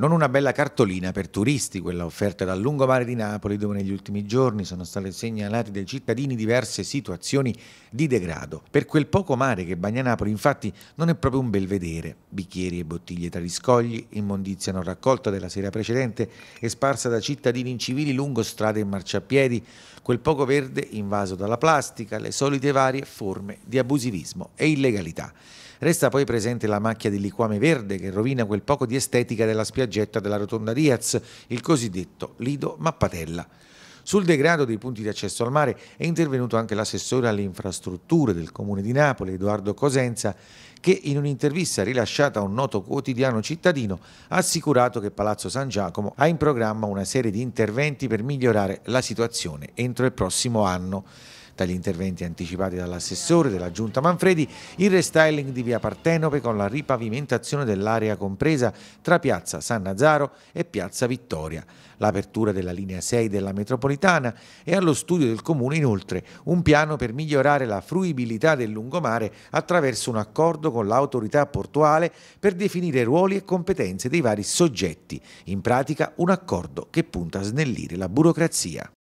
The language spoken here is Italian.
Non una bella cartolina per turisti, quella offerta dal lungomare di Napoli, dove negli ultimi giorni sono state segnalate dai cittadini diverse situazioni di degrado. Per quel poco mare che bagna Napoli, infatti, non è proprio un bel vedere. Bicchieri e bottiglie tra gli scogli, immondizia non raccolta della sera precedente e sparsa da cittadini incivili lungo strade e marciapiedi, quel poco verde invaso dalla plastica, le solite varie forme di abusivismo e illegalità. Resta poi presente la macchia di liquame verde che rovina quel poco di estetica della spiaggia saggetta della rotonda Diaz, il cosiddetto Lido Mappatella. Sul degrado dei punti di accesso al mare è intervenuto anche l'assessore alle infrastrutture del Comune di Napoli, Edoardo Cosenza, che in un'intervista rilasciata a un noto quotidiano cittadino ha assicurato che Palazzo San Giacomo ha in programma una serie di interventi per migliorare la situazione entro il prossimo anno dagli interventi anticipati dall'assessore della Giunta Manfredi, il restyling di via Partenope con la ripavimentazione dell'area compresa tra piazza San Nazaro e piazza Vittoria, l'apertura della linea 6 della metropolitana e allo studio del Comune inoltre un piano per migliorare la fruibilità del lungomare attraverso un accordo con l'autorità portuale per definire ruoli e competenze dei vari soggetti, in pratica un accordo che punta a snellire la burocrazia.